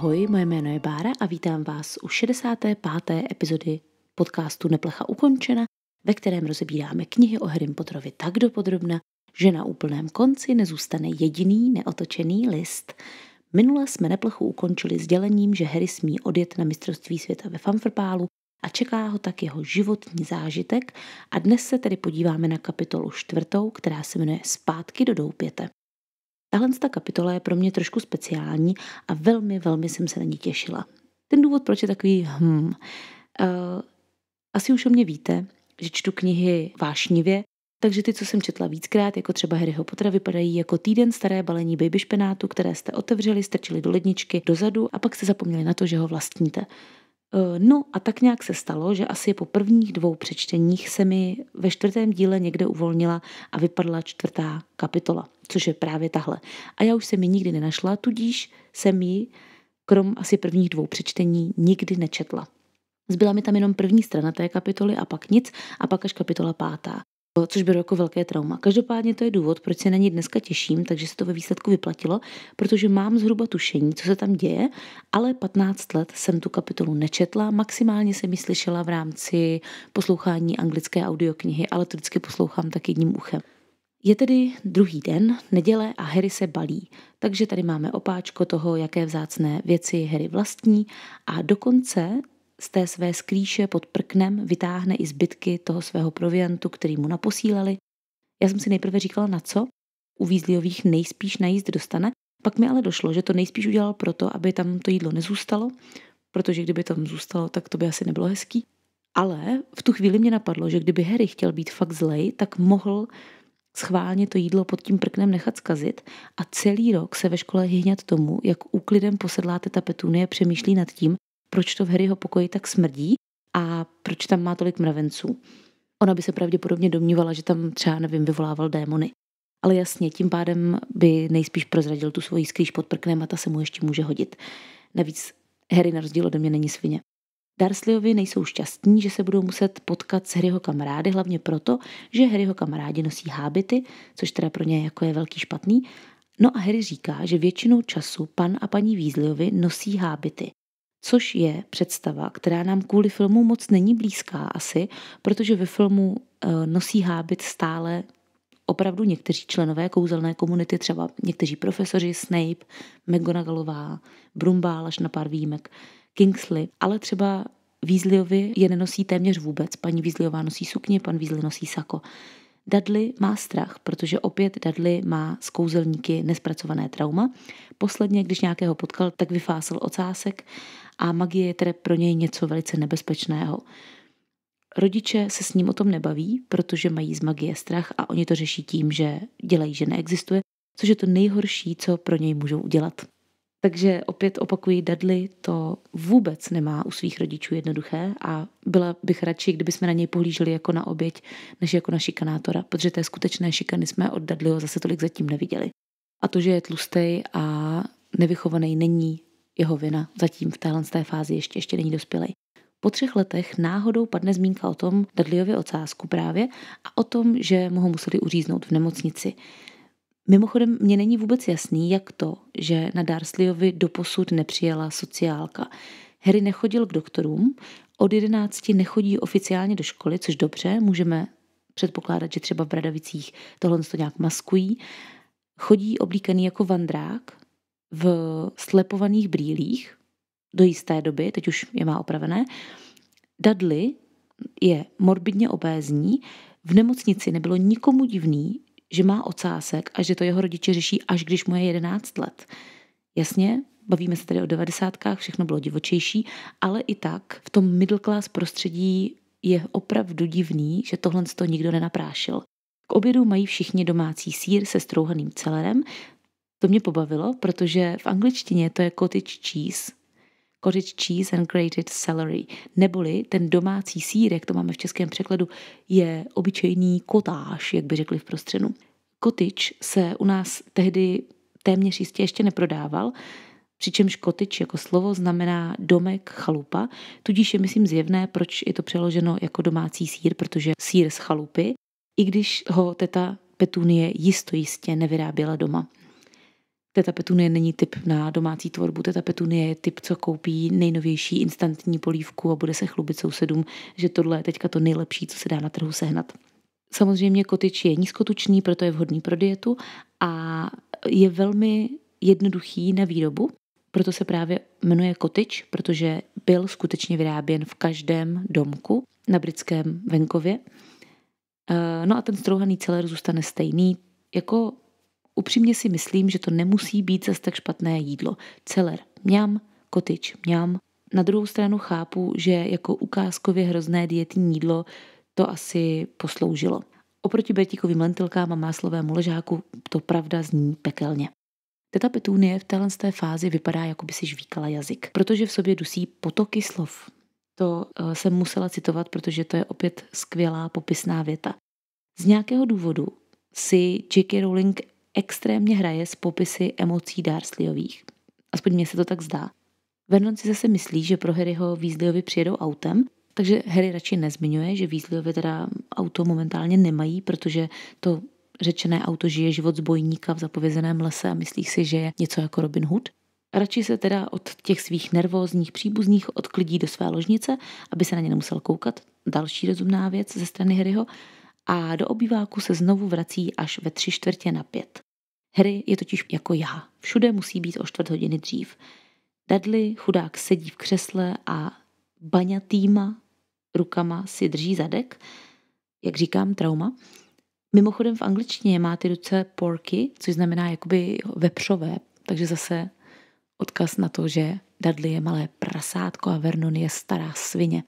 Ahoj, moje jméno je Bára a vítám vás u 65. epizody podcastu Neplecha ukončena, ve kterém rozebíráme knihy o Harry Potterovi tak dopodrobna, že na úplném konci nezůstane jediný neotočený list. Minule jsme Neplechu ukončili sdělením, že Harry smí odjet na mistrovství světa ve Fanfrpálu a čeká ho tak jeho životní zážitek a dnes se tedy podíváme na kapitolu čtvrtou, která se jmenuje Zpátky do doupěte. Tahle ta kapitola je pro mě trošku speciální a velmi, velmi jsem se na ní těšila. Ten důvod, proč je takový hm, uh, asi už o mě víte, že čtu knihy vášnivě, takže ty, co jsem četla víckrát, jako třeba Harryho Pottera, vypadají jako týden staré balení baby špenátu, které jste otevřeli, strčili do ledničky dozadu a pak jste zapomněli na to, že ho vlastníte. Eh, no a tak nějak se stalo, že asi po prvních dvou přečteních se mi ve čtvrtém díle někde uvolnila a vypadla čtvrtá kapitola, což je právě tahle. A já už jsem ji nikdy nenašla, tudíž jsem ji, krom asi prvních dvou přečtení, nikdy nečetla. Zbyla mi tam jenom první strana té kapitoly a pak nic a pak až kapitola pátá což beru jako velké trauma. Každopádně to je důvod, proč se na ní dneska těším, takže se to ve výsledku vyplatilo, protože mám zhruba tušení, co se tam děje, ale 15 let jsem tu kapitolu nečetla, maximálně jsem ji slyšela v rámci poslouchání anglické audioknihy, ale to vždycky poslouchám tak jedním uchem. Je tedy druhý den, neděle a Harry se balí. Takže tady máme opáčko toho, jaké vzácné věci Harry vlastní a dokonce z té své sklíše pod prknem vytáhne i zbytky toho svého proviantu, který mu naposílali. Já jsem si nejprve říkala na co, u Vízliových nejspíš na jíst dostane, pak mi ale došlo, že to nejspíš udělal proto, aby tam to jídlo nezůstalo, protože kdyby tam zůstalo, tak to by asi nebylo hezký. Ale v tu chvíli mě napadlo, že kdyby Harry chtěl být fakt zlej, tak mohl schválně to jídlo pod tím prknem nechat skazit a celý rok se ve škole hyhnět tomu, jak úklidem posedláte ta petunie přemýšlí nad tím, proč to v Harryho pokoji tak smrdí a proč tam má tolik mravenců. Ona by se pravděpodobně domnívala, že tam třeba, nevím, vyvolával démony. Ale jasně, tím pádem by nejspíš prozradil tu svoji skrýž pod prknem a ta se mu ještě může hodit. Navíc Harry na rozdíl ode mě není svině. Darsliovi nejsou šťastní, že se budou muset potkat s Harryho kamarády, hlavně proto, že Harryho kamarádi nosí hábity, což teda pro ně jako je velký špatný. No a Harry říká, že většinou času pan a paní Weasleyovi nosí hábity, což je představa, která nám kvůli filmu moc není blízká asi, protože ve filmu eh, nosí hábit stále opravdu někteří členové kouzelné komunity, třeba někteří profesoři, Snape, McGonagallová, Brumbál až na pár výjimek, Kingsley, ale třeba Weasleyovi je nenosí téměř vůbec. Paní Weasleyová nosí sukně, pan Weasley nosí sako. Dudley má strach, protože opět Dudley má z kouzelníky nespracované trauma. Posledně, když nějakého potkal, tak vyfásil ocásek a magie je tedy pro něj něco velice nebezpečného. Rodiče se s ním o tom nebaví, protože mají z magie strach a oni to řeší tím, že dělají, že neexistuje, což je to nejhorší, co pro něj můžou udělat. Takže opět opakuji, Dudley to vůbec nemá u svých rodičů jednoduché a byla bych radši, kdyby jsme na něj pohlíželi jako na oběť, než jako na šikanátora, protože té skutečné šikany jsme od Dudleyho zase tolik zatím neviděli. A to, že je tlustej a nevychovaný, není jeho vina. Zatím v téhle té fázi ještě, ještě není dospělý. Po třech letech náhodou padne zmínka o tom Dudleyově ocázku právě a o tom, že mu ho museli uříznout v nemocnici. Mimochodem, mně není vůbec jasný, jak to, že na Darsleyovi doposud nepřijela sociálka. Harry nechodil k doktorům, od jedenácti nechodí oficiálně do školy, což dobře, můžeme předpokládat, že třeba v Bradavicích tohle to nějak maskují. Chodí oblíkaný jako vandrák v slepovaných brýlích do jisté doby, teď už je má opravené. Dudley je morbidně obézní, v nemocnici nebylo nikomu divný, že má ocásek a že to jeho rodiče řeší, až když mu je 11 let. Jasně, bavíme se tady o devadesátkách, všechno bylo divočejší, ale i tak v tom middle class prostředí je opravdu divný, že tohle to nikdo nenaprášil. K obědu mají všichni domácí sír se strouhaným celerem. To mě pobavilo, protože v angličtině to je cottage cheese, cottage cheese and grated celery, neboli ten domácí sír, jak to máme v českém překladu, je obyčejný kotáž, jak by řekli v prostřenu. Kotič se u nás tehdy téměř jistě ještě neprodával, přičemž kotič jako slovo znamená domek, chalupa, tudíž je myslím zjevné, proč je to přeloženo jako domácí sír, protože sír z chalupy, i když ho teta Petunie jistojistě nevyráběla doma. Teta Petunie není typ na domácí tvorbu. Teta Petunie je typ, co koupí nejnovější instantní polívku a bude se chlubit sousedům, že tohle je teďka to nejlepší, co se dá na trhu sehnat. Samozřejmě kotič je nízkotučný, proto je vhodný pro dietu a je velmi jednoduchý na výrobu, proto se právě jmenuje kotič, protože byl skutečně vyráběn v každém domku na britském venkově. Eh, no a ten strouhaný celer zůstane stejný. Jako Upřímně si myslím, že to nemusí být zas tak špatné jídlo. Celer, mňam, kotič, mňam. Na druhou stranu chápu, že jako ukázkově hrozné dietní jídlo to asi posloužilo. Oproti betíkovým lentilkám a máslovému ležáku to pravda zní pekelně. Teta Petunie v téhle té fázi vypadá, jako by si žvíkala jazyk, protože v sobě dusí potoky slov. To eh, jsem musela citovat, protože to je opět skvělá popisná věta. Z nějakého důvodu si J.K. Rowling extrémně hraje s popisy emocí Dursleyových. Aspoň mně se to tak zdá. Vernon si zase myslí, že pro Harryho Weasleyovi přijedou autem, takže Harry radši nezmiňuje, že Weasleyovi teda auto momentálně nemají, protože to řečené auto žije život zbojníka v zapovězeném lese a myslí si, že je něco jako Robin Hood. Radši se teda od těch svých nervózních příbuzných odklidí do své ložnice, aby se na ně nemusel koukat. Další rozumná věc ze strany Harryho a do obýváku se znovu vrací až ve tři čtvrtě na pět. Harry je totiž jako já. Všude musí být o čtvrt hodiny dřív. Dudley, chudák, sedí v křesle a baňatýma rukama si drží zadek, jak říkám, trauma. Mimochodem v angličtině má ty ruce porky, což znamená jakoby vepřové, takže zase odkaz na to, že Dudley je malé prasátko a Vernon je stará svině.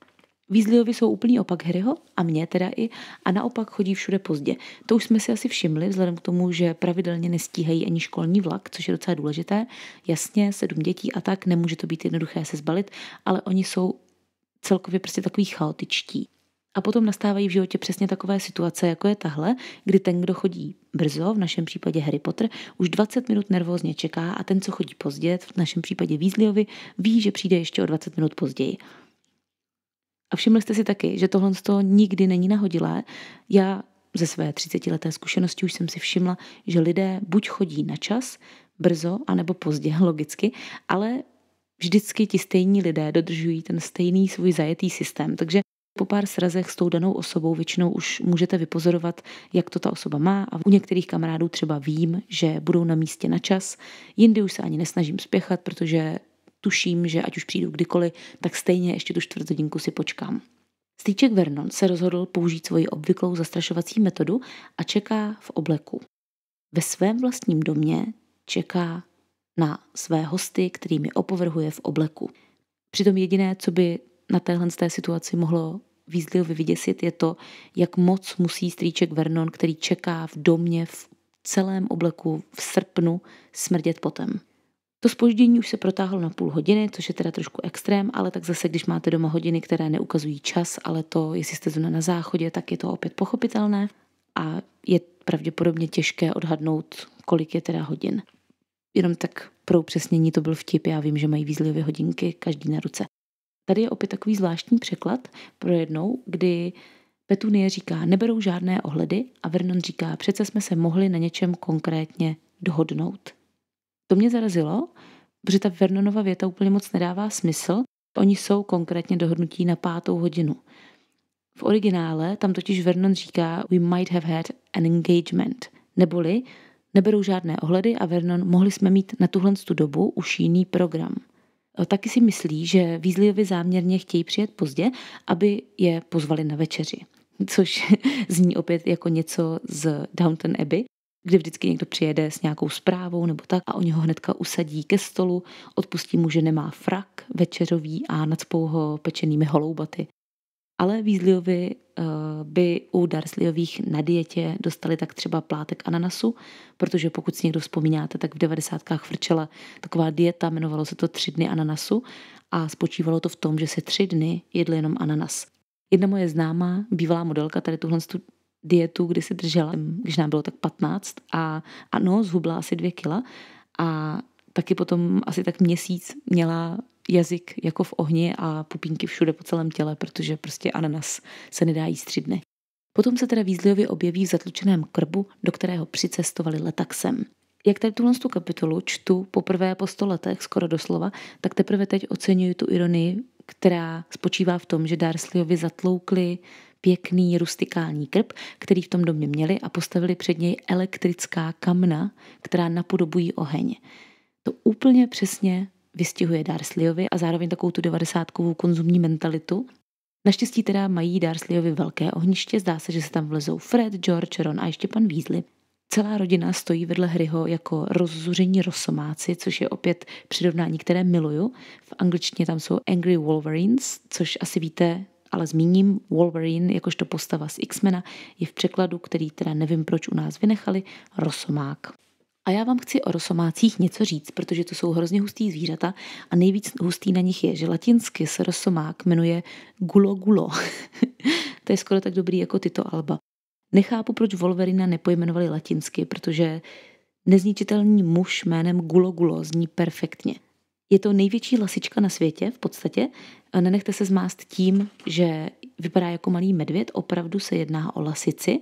Weasleyovi jsou úplný opak Harryho a mě teda i a naopak chodí všude pozdě. To už jsme si asi všimli, vzhledem k tomu, že pravidelně nestíhají ani školní vlak, což je docela důležité. Jasně, sedm dětí a tak, nemůže to být jednoduché se zbalit, ale oni jsou celkově prostě takový chaotičtí. A potom nastávají v životě přesně takové situace, jako je tahle, kdy ten, kdo chodí brzo, v našem případě Harry Potter, už 20 minut nervózně čeká a ten, co chodí pozdě, v našem případě Weasleyovi, ví, že přijde ještě o 20 minut později. A všimli jste si taky, že tohle to nikdy není nahodilé. Já ze své 30 leté zkušenosti už jsem si všimla, že lidé buď chodí na čas, brzo, anebo pozdě, logicky, ale vždycky ti stejní lidé dodržují ten stejný svůj zajetý systém. Takže po pár srazech s tou danou osobou většinou už můžete vypozorovat, jak to ta osoba má a u některých kamarádů třeba vím, že budou na místě na čas, jindy už se ani nesnažím spěchat, protože tuším, že ať už přijdu kdykoliv, tak stejně ještě tu čtvrt hodinku si počkám. Stýček Vernon se rozhodl použít svoji obvyklou zastrašovací metodu a čeká v obleku. Ve svém vlastním domě čeká na své hosty, kterými opovrhuje v obleku. Přitom jediné, co by na téhle té situaci mohlo Weasleyovi vyděsit, je to, jak moc musí strýček Vernon, který čeká v domě v celém obleku v srpnu, smrdět potem. To spoždění už se protáhlo na půl hodiny, což je teda trošku extrém, ale tak zase, když máte doma hodiny, které neukazují čas, ale to, jestli jste zrovna na záchodě, tak je to opět pochopitelné a je pravděpodobně těžké odhadnout, kolik je teda hodin. Jenom tak pro upřesnění to byl vtip, já vím, že mají výzlivé hodinky každý na ruce. Tady je opět takový zvláštní překlad pro jednou, kdy Petunie říká, neberou žádné ohledy a Vernon říká, přece jsme se mohli na něčem konkrétně dohodnout. To mě zarazilo, protože ta Vernonova věta úplně moc nedává smysl. Oni jsou konkrétně dohodnutí na pátou hodinu. V originále tam totiž Vernon říká we might have had an engagement, neboli neberou žádné ohledy a Vernon mohli jsme mít na tuhle tu dobu už jiný program. Taky si myslí, že Weasleyovi záměrně chtějí přijet pozdě, aby je pozvali na večeři. Což zní opět jako něco z Downton Abbey, kdy vždycky někdo přijede s nějakou zprávou nebo tak a oni ho hnedka usadí ke stolu, odpustí mu, že nemá frak večerový a nadspou ho pečenými holoubaty. Ale Weasleyovy eh, by u Darsleyových na dietě dostali tak třeba plátek ananasu, protože pokud si někdo vzpomínáte, tak v devadesátkách frčela taková dieta, jmenovalo se to tři dny ananasu a spočívalo to v tom, že se tři dny jedli jenom ananas. Jedna moje známá, bývalá modelka, tady tuhle dietu, kdy si držela, když nám bylo tak 15 a ano, zhubla asi dvě kila a taky potom asi tak měsíc měla jazyk jako v ohni a pupínky všude po celém těle, protože prostě ananas se nedá jíst tři dny. Potom se teda Weasleyovi objeví v zatlučeném krbu, do kterého přicestovali letaxem. Jak tady tuhle tu kapitolu čtu poprvé po sto letech, skoro doslova, tak teprve teď oceňuji tu ironii, která spočívá v tom, že Darsliovi zatloukli pěkný rustikální krb, který v tom domě měli a postavili před něj elektrická kamna, která napodobují oheň. To úplně přesně vystihuje Darsliovi a zároveň takovou tu devadesátkovou konzumní mentalitu. Naštěstí teda mají Darsliovi velké ohniště, zdá se, že se tam vlezou Fred, George, Ron a ještě pan Weasley. Celá rodina stojí vedle Hryho jako rozzuření rosomáci, což je opět přirovnání, které miluju. V angličtině tam jsou Angry Wolverines, což asi víte, ale zmíním, Wolverine jakožto postava z X-mena je v překladu, který teda nevím, proč u nás vynechali, rosomák. A já vám chci o rosomácích něco říct, protože to jsou hrozně hustý zvířata a nejvíc hustý na nich je, že latinsky se rosomák jmenuje gulo gulo. to je skoro tak dobrý jako tyto alba. Nechápu, proč Wolverina nepojmenovali latinsky, protože nezničitelný muž jménem Gulo Gulo zní perfektně. Je to největší lasička na světě v podstatě, Nenechte se zmást tím, že vypadá jako malý medvěd, opravdu se jedná o lasici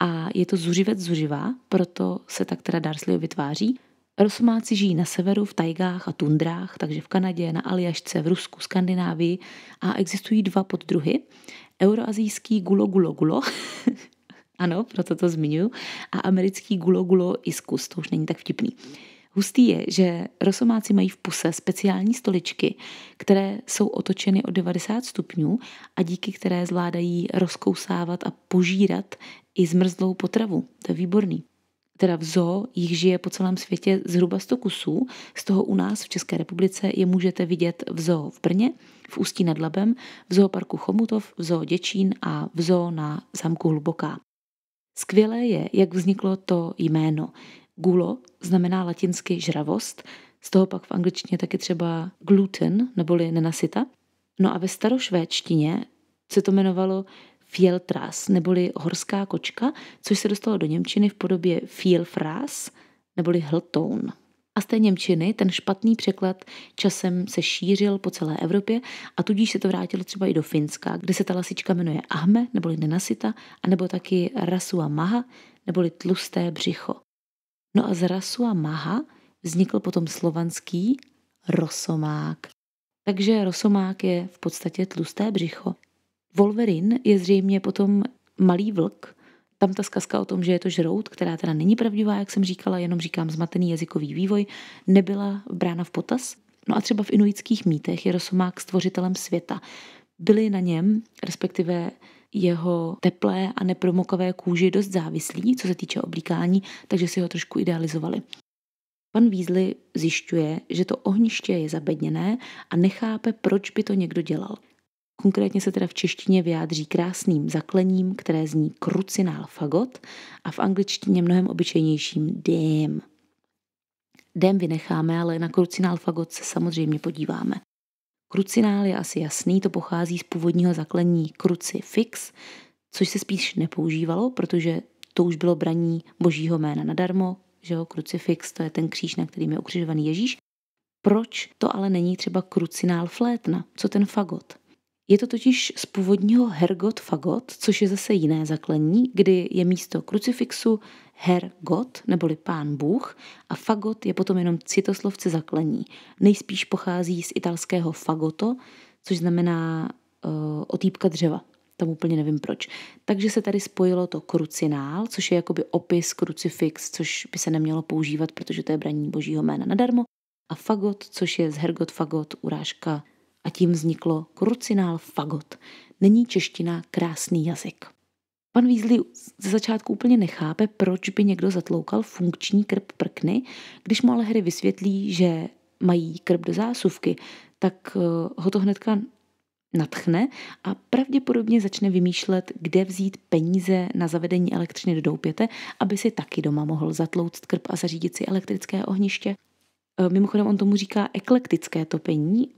a je to zuřivec zuřivá, proto se tak teda Darsley vytváří. Rosomáci žijí na severu, v tajgách a tundrách, takže v Kanadě, na Aljašce, v Rusku, Skandinávii a existují dva poddruhy. Euroazijský gulo gulo gulo, ano, proto to zmiňuji, a americký gulo gulo iskus, to už není tak vtipný. Hustý je, že rosomáci mají v puse speciální stoličky, které jsou otočeny o 90 stupňů a díky které zvládají rozkousávat a požírat i zmrzlou potravu. To je výborný. Teda v zoo jich žije po celém světě zhruba 100 kusů, z toho u nás v České republice je můžete vidět v zoo v Brně, v Ústí nad Labem, v zoo parku Chomutov, v zoo Děčín a v zoo na zámku Hluboká. Skvělé je, jak vzniklo to jméno. Gulo znamená latinsky žravost, z toho pak v angličtině taky třeba gluten, neboli nenasita. No a ve starošvédštině se to jmenovalo Fieltras, neboli horská kočka, což se dostalo do Němčiny v podobě Fielfras, neboli hltoun. A z té Němčiny ten špatný překlad časem se šířil po celé Evropě a tudíž se to vrátilo třeba i do Finska, kde se ta lasička jmenuje Ahme, neboli Nenasita, anebo taky Rasua Maha, neboli Tlusté břicho. No a z a Maha vznikl potom slovanský rosomák. Takže rosomák je v podstatě tlusté břicho. Wolverin je zřejmě potom malý vlk, tam ta zkazka o tom, že je to žrout, která teda není pravdivá, jak jsem říkala, jenom říkám zmatený jazykový vývoj, nebyla brána v potaz. No a třeba v inuitských mýtech je rosomák stvořitelem světa. Byly na něm, respektive jeho teplé a nepromokové kůži dost závislí, co se týče oblíkání, takže si ho trošku idealizovali. Pan Vízli zjišťuje, že to ohniště je zabedněné a nechápe, proč by to někdo dělal. Konkrétně se teda v češtině vyjádří krásným zaklením, které zní krucinál fagot a v angličtině mnohem obyčejnějším dem. Dem vynecháme, ale na krucinál fagot se samozřejmě podíváme. Krucinál je asi jasný, to pochází z původního zaklení krucifix, což se spíš nepoužívalo, protože to už bylo braní božího jména nadarmo, že jo, krucifix, to je ten kříž, na kterým je ukřižovaný Ježíš. Proč to ale není třeba krucinál flétna? Co ten fagot? Je to totiž z původního hergot fagot, což je zase jiné zaklení, kdy je místo krucifixu Her, God, neboli pán Bůh, a fagot je potom jenom citoslovce zaklení. Nejspíš pochází z italského fagoto, což znamená uh, otýpka dřeva. Tam úplně nevím proč. Takže se tady spojilo to krucinál, což je jakoby opis krucifix, což by se nemělo používat, protože to je braní božího jména nadarmo. A fagot, což je z hergot fagot, urážka a tím vzniklo krucinál fagot. Není čeština krásný jazyk. Pan Weasley ze začátku úplně nechápe, proč by někdo zatloukal funkční krb prkny, když mu ale hry vysvětlí, že mají krb do zásuvky, tak eh, ho to hnedka natchne a pravděpodobně začne vymýšlet, kde vzít peníze na zavedení elektřiny do doupěte, aby si taky doma mohl zatlouct krb a zařídit si elektrické ohniště. Eh, mimochodem on tomu říká eklektické topení,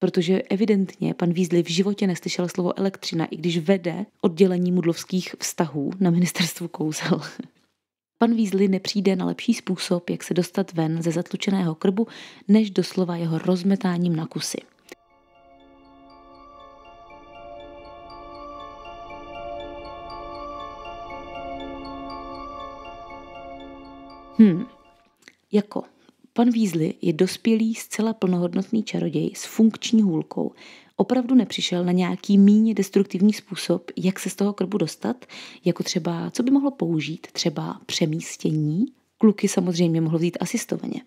protože evidentně pan Vízli v životě neslyšel slovo elektřina, i když vede oddělení mudlovských vztahů na ministerstvu kouzel. Pan Vízli nepřijde na lepší způsob, jak se dostat ven ze zatlučeného krbu, než doslova jeho rozmetáním na kusy. Hmm, jako Pan Vízli je dospělý, zcela plnohodnotný čaroděj s funkční hůlkou. Opravdu nepřišel na nějaký míně destruktivní způsob, jak se z toho krbu dostat, jako třeba, co by mohlo použít, třeba přemístění. Kluky samozřejmě mohl vzít asistovaně.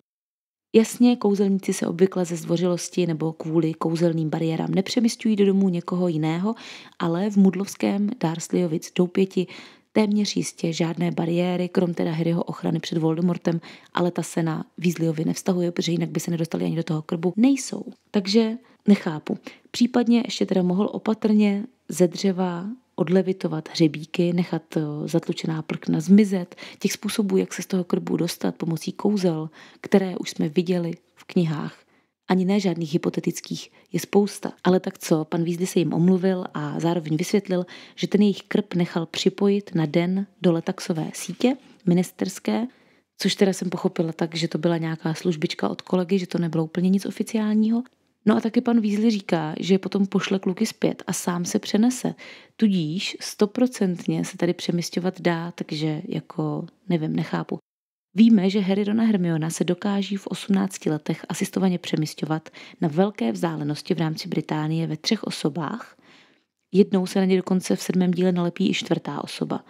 Jasně, kouzelníci se obvykle ze zdvořilosti nebo kvůli kouzelným bariérám nepřemysťují do domu někoho jiného, ale v mudlovském Darsliovic doupěti téměř jistě žádné bariéry, krom teda Harryho ochrany před Voldemortem, ale ta se na Weasleyovi nevztahuje, protože jinak by se nedostali ani do toho krbu, nejsou. Takže nechápu. Případně ještě teda mohl opatrně ze dřeva odlevitovat hřebíky, nechat eh, zatlučená prkna zmizet, těch způsobů, jak se z toho krbu dostat pomocí kouzel, které už jsme viděli v knihách ani ne žádných hypotetických, je spousta. Ale tak co, pan Vízdy se jim omluvil a zároveň vysvětlil, že ten jejich krp nechal připojit na den do letaxové sítě ministerské, což teda jsem pochopila tak, že to byla nějaká službička od kolegy, že to nebylo úplně nic oficiálního. No a taky pan Vízli říká, že potom pošle kluky zpět a sám se přenese. Tudíž stoprocentně se tady přemysťovat dá, takže jako nevím, nechápu. Víme, že Heridon a Hermiona se dokáží v 18 letech asistovaně přemysťovat na velké vzdálenosti v rámci Británie ve třech osobách. Jednou se na ně dokonce v sedmém díle nalepí i čtvrtá osoba.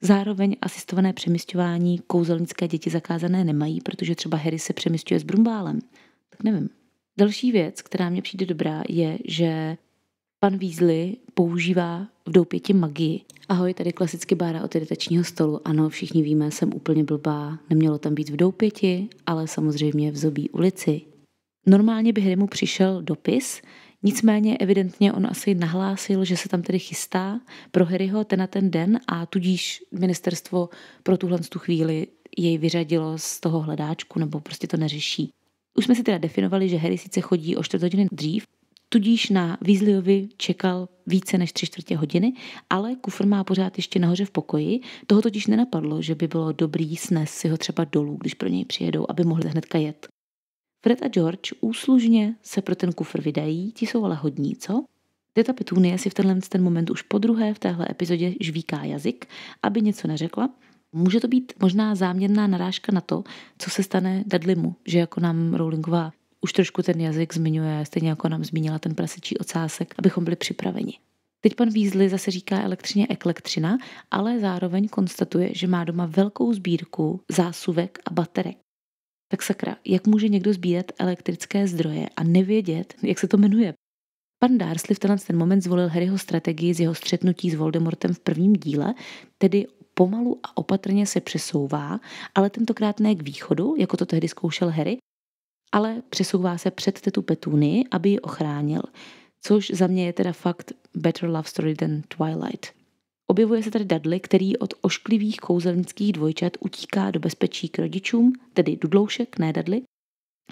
Zároveň asistované přemysťování kouzelnické děti zakázané nemají, protože třeba Harry se přemysťuje s Brumbálem. Tak nevím. Další věc, která mě přijde dobrá, je, že Pan Vízli používá v doupěti magii. Ahoj, tady klasicky bára od editačního stolu. Ano, všichni víme, jsem úplně blbá. Nemělo tam být v doupěti, ale samozřejmě v zobí ulici. Normálně by Harrymu přišel dopis, nicméně evidentně on asi nahlásil, že se tam tedy chystá pro Harryho ten na ten den a tudíž ministerstvo pro tuhle tu chvíli jej vyřadilo z toho hledáčku nebo prostě to neřeší. Už jsme si teda definovali, že Harry sice chodí o čtvrt hodiny dřív, Tudíž na Weasleyovi čekal více než tři čtvrtě hodiny, ale kufr má pořád ještě nahoře v pokoji. Toho totiž nenapadlo, že by bylo dobrý snes si ho třeba dolů, když pro něj přijedou, aby mohli hnedka jet. Fred a George úslužně se pro ten kufr vydají, ti jsou ale hodní, co? Teta Petunie si v tenhle ten moment už po druhé v téhle epizodě žvíká jazyk, aby něco neřekla. Může to být možná záměrná narážka na to, co se stane Dudleymu, že jako nám Rowlingová už trošku ten jazyk zmiňuje, stejně jako nám zmínila ten prasečí ocásek, abychom byli připraveni. Teď pan Vízli zase říká elektřině elektřina, ale zároveň konstatuje, že má doma velkou sbírku zásuvek a baterek. Tak sakra, jak může někdo sbírat elektrické zdroje a nevědět, jak se to jmenuje? Pan Darsley v tenhle ten moment zvolil Harryho strategii z jeho střetnutí s Voldemortem v prvním díle, tedy pomalu a opatrně se přesouvá, ale tentokrát ne k východu, jako to tehdy zkoušel Harry, ale přesouvá se před tetu Petuny, aby ji ochránil, což za mě je teda fakt better love story than Twilight. Objevuje se tady Dudley, který od ošklivých kouzelnických dvojčat utíká do bezpečí k rodičům, tedy Dudloušek, ne Dudley.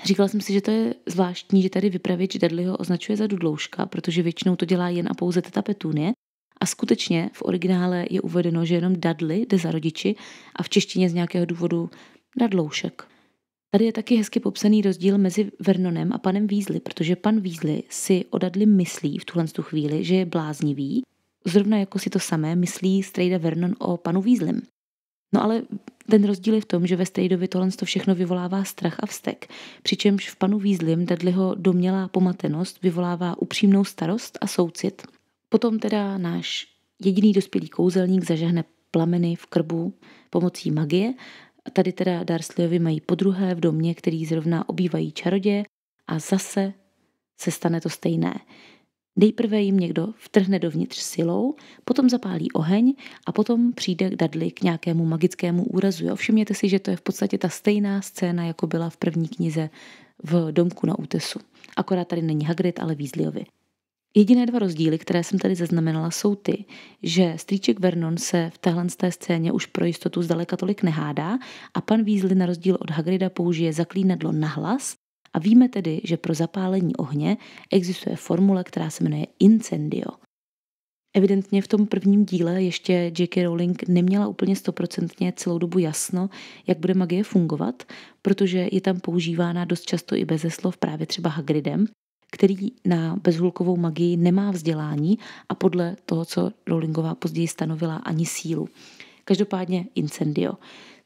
Říkala jsem si, že to je zvláštní, že tady vypravěč Dudleyho označuje za Dudlouška, protože většinou to dělá jen a pouze teta Petunie, a skutečně v originále je uvedeno, že jenom Dudley jde za rodiči a v češtině z nějakého důvodu Dadloušek. Tady je taky hezky popsaný rozdíl mezi Vernonem a panem Vízly, protože pan Vízly si odadli myslí v tuhle tu chvíli, že je bláznivý, zrovna jako si to samé myslí Strejda Vernon o panu Vízlem. No ale ten rozdíl je v tom, že ve Strejdovi tohle to všechno vyvolává strach a vztek, přičemž v panu Vízlim Dudleyho domělá pomatenost vyvolává upřímnou starost a soucit. Potom teda náš jediný dospělý kouzelník zažehne plameny v krbu pomocí magie a tady teda Darsleyovi mají podruhé v domě, který zrovna obývají čaroděje a zase se stane to stejné. Nejprve jim někdo vtrhne dovnitř silou, potom zapálí oheň a potom přijde Dudley k nějakému magickému úrazu. Jo? Všimněte si, že to je v podstatě ta stejná scéna, jako byla v první knize v domku na útesu. Akorát tady není Hagrid, ale Weasleyovi. Jediné dva rozdíly, které jsem tady zaznamenala, jsou ty, že strýček Vernon se v téhle té scéně už pro jistotu zdaleka tolik nehádá a pan Weasley na rozdíl od Hagrida použije zaklínadlo na hlas a víme tedy, že pro zapálení ohně existuje formule, která se jmenuje incendio. Evidentně v tom prvním díle ještě J.K. Rowling neměla úplně stoprocentně celou dobu jasno, jak bude magie fungovat, protože je tam používána dost často i bez slov právě třeba Hagridem který na bezhulkovou magii nemá vzdělání a podle toho, co Rowlingová později stanovila, ani sílu. Každopádně incendio.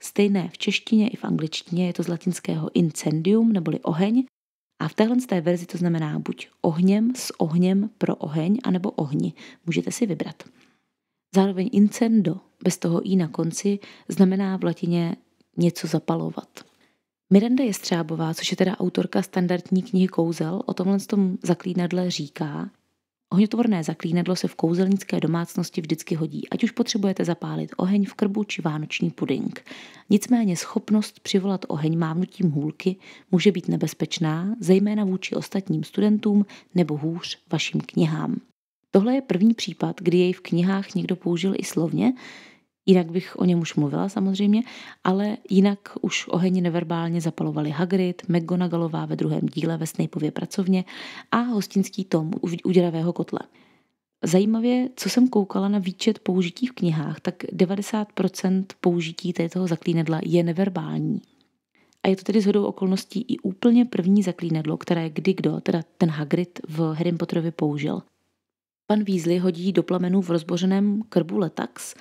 Stejné v češtině i v angličtině je to z latinského incendium neboli oheň a v téhle té verzi to znamená buď ohněm s ohněm pro oheň anebo ohni. Můžete si vybrat. Zároveň incendo, bez toho i na konci, znamená v latině něco zapalovat. Miranda Jestřábová, což je teda autorka standardní knihy Kouzel, o tomhle tom zaklínadle říká, Ohňotvorné zaklínadlo se v kouzelnické domácnosti vždycky hodí, ať už potřebujete zapálit oheň v krbu či vánoční puding. Nicméně schopnost přivolat oheň mávnutím hůlky může být nebezpečná, zejména vůči ostatním studentům nebo hůř vašim knihám. Tohle je první případ, kdy jej v knihách někdo použil i slovně, Jinak bych o něm už mluvila samozřejmě, ale jinak už oheň neverbálně zapalovali Hagrid, McGonagallová ve druhém díle ve Snapeově pracovně a hostinský Tom u uděravého kotle. Zajímavě, co jsem koukala na výčet použití v knihách, tak 90% použití této zaklínedla je neverbální. A je to tedy zhodou okolností i úplně první zaklínedlo, které kdy kdo, teda ten Hagrid v Harry Potterovi použil. Pan Weasley hodí do plamenů v rozbořeném krbu letax,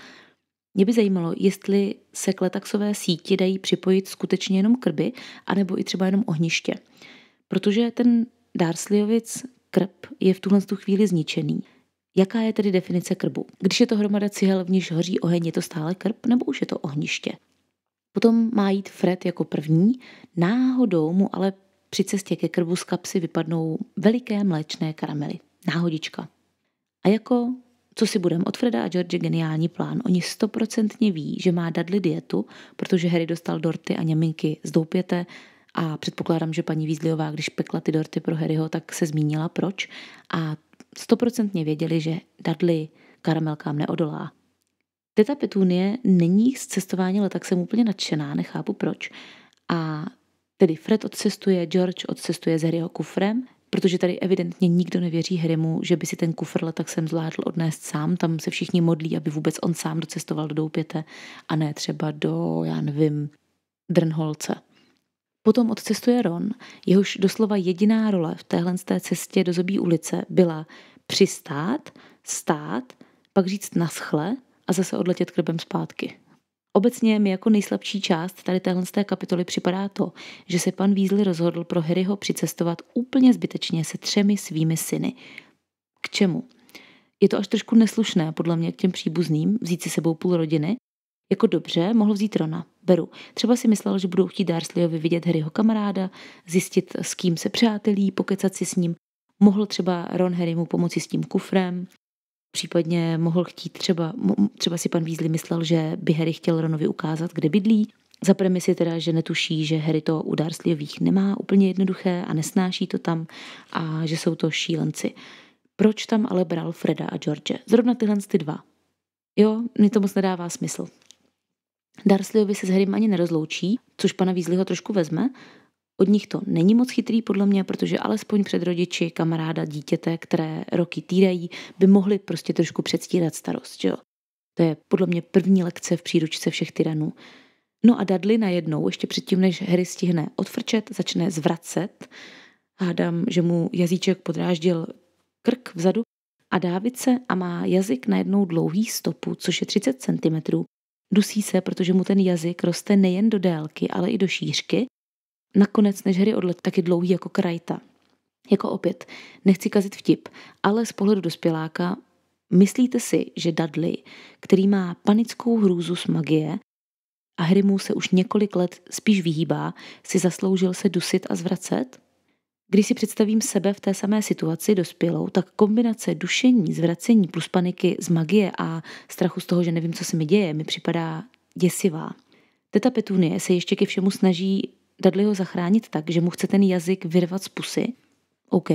mě by zajímalo, jestli se k letaxové síti dají připojit skutečně jenom krby, anebo i třeba jenom ohniště. Protože ten Darsliovic krb je v tuhle chvíli zničený. Jaká je tedy definice krbu? Když je to hromada cihel, v níž hoří oheň, je to stále krb nebo už je to ohniště? Potom má jít Fred jako první, náhodou mu ale při cestě ke krbu z kapsy vypadnou veliké mléčné karamely. Náhodička. A jako co si budem, od Freda a George geniální plán. Oni stoprocentně ví, že má Dudley dietu, protože Harry dostal dorty a něminky z doupěte a předpokládám, že paní Vízliová, když pekla ty dorty pro Harryho, tak se zmínila proč a stoprocentně věděli, že Dudley karamelkám neodolá. Teta Petunie není z cestování letak jsem úplně nadšená, nechápu proč. A tedy Fred odcestuje, George odcestuje s Harryho kufrem, protože tady evidentně nikdo nevěří Herimu, že by si ten kufr tak sem zvládl odnést sám, tam se všichni modlí, aby vůbec on sám docestoval do Doupěte a ne třeba do, já nevím, Drnholce. Potom odcestuje Ron, jehož doslova jediná role v téhle z té cestě do Zobí ulice byla přistát, stát, pak říct naschle a zase odletět krbem zpátky. Obecně mi jako nejslabší část tady téhle z té kapitoly připadá to, že se pan Weasley rozhodl pro Harryho přicestovat úplně zbytečně se třemi svými syny. K čemu? Je to až trošku neslušné, podle mě, k těm příbuzným vzít si sebou půl rodiny. Jako dobře, mohl vzít Rona, beru. Třeba si myslel, že budou chtít Darsleyovi vidět Harryho kamaráda, zjistit, s kým se přátelí, pokecat si s ním. Mohl třeba Ron Harry mu pomoci s tím kufrem, Případně mohl chtít třeba, třeba si pan Vízli myslel, že by Harry chtěl Ronovi ukázat, kde bydlí. Za premisy teda, že netuší, že Harry to u Dursleyových nemá úplně jednoduché a nesnáší to tam a že jsou to šílenci. Proč tam ale bral Freda a George? Zrovna tyhle ty dva. Jo, mi to moc nedává smysl. Dursleyovi se s Harrym ani nerozloučí, což pana Weasleyho trošku vezme, od nich to není moc chytrý podle mě, protože alespoň před rodiči, kamaráda, dítěte, které roky týrají, by mohli prostě trošku předstírat starost. Že jo? To je podle mě první lekce v příručce všech tyranů. No a Dudley najednou, ještě předtím, než Harry stihne odfrčet, začne zvracet. Hádám, že mu jazyček podráždil krk vzadu a dávit se a má jazyk najednou dlouhý stopu, což je 30 cm. Dusí se, protože mu ten jazyk roste nejen do délky, ale i do šířky nakonec než hry odlet taky dlouhý jako krajta. Jako opět, nechci kazit vtip, ale z pohledu dospěláka myslíte si, že Dudley, který má panickou hrůzu z magie a hry mu se už několik let spíš vyhýbá, si zasloužil se dusit a zvracet? Když si představím sebe v té samé situaci dospělou, tak kombinace dušení, zvracení plus paniky z magie a strachu z toho, že nevím, co se mi děje, mi připadá děsivá. Teta Petunie se ještě ke všemu snaží Dudley ho zachránit tak, že mu chce ten jazyk vyrvat z pusy. OK.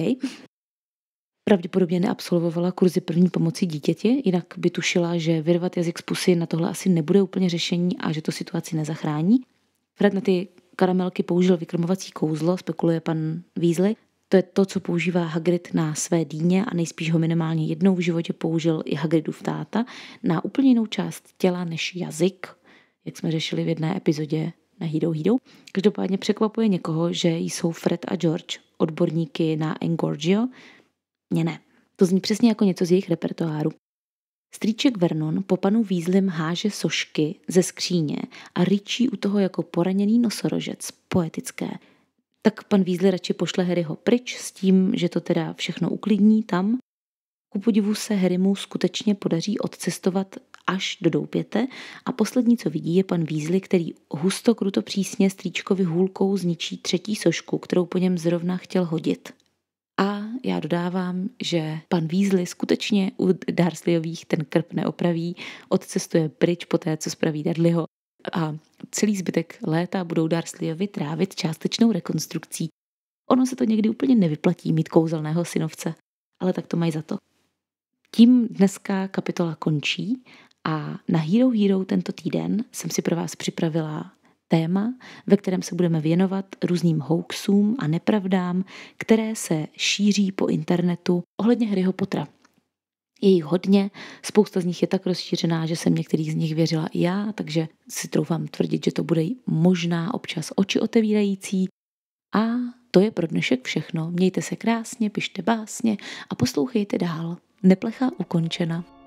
Pravděpodobně neabsolvovala kurzy první pomoci dítěti, jinak by tušila, že vyrvat jazyk z pusy na tohle asi nebude úplně řešení a že to situaci nezachrání. Fred na ty karamelky použil vykrmovací kouzlo, spekuluje pan Weasley. To je to, co používá Hagrid na své dýně a nejspíš ho minimálně jednou v životě použil i Hagridův táta na úplně jinou část těla než jazyk, jak jsme řešili v jedné epizodě na Hero Hero. Každopádně překvapuje někoho, že jsou Fred a George odborníky na Engorgio. Mě ne. To zní přesně jako něco z jejich repertoáru. Strýček Vernon po panu Vízlim háže sošky ze skříně a ryčí u toho jako poraněný nosorožec. Poetické. Tak pan Vízli radši pošle Harryho pryč s tím, že to teda všechno uklidní tam. Ku podivu se Harrymu skutečně podaří odcestovat až do doupěte a poslední, co vidí, je pan Vízli, který husto kruto přísně strýčkovi hůlkou zničí třetí sošku, kterou po něm zrovna chtěl hodit. A já dodávám, že pan Vízli skutečně u Darsleyových ten krp neopraví, odcestuje pryč po té, co spraví Dudleyho a celý zbytek léta budou Darsleyovi trávit částečnou rekonstrukcí. Ono se to někdy úplně nevyplatí mít kouzelného synovce, ale tak to mají za to. Tím dneska kapitola končí a na Hero Hero tento týden jsem si pro vás připravila téma, ve kterém se budeme věnovat různým hoaxům a nepravdám, které se šíří po internetu ohledně Harryho Pottera. Je jich hodně, spousta z nich je tak rozšířená, že jsem některých z nich věřila i já, takže si troufám tvrdit, že to bude možná občas oči otevírající. A to je pro dnešek všechno. Mějte se krásně, pište básně a poslouchejte dál. Neplecha ukončena.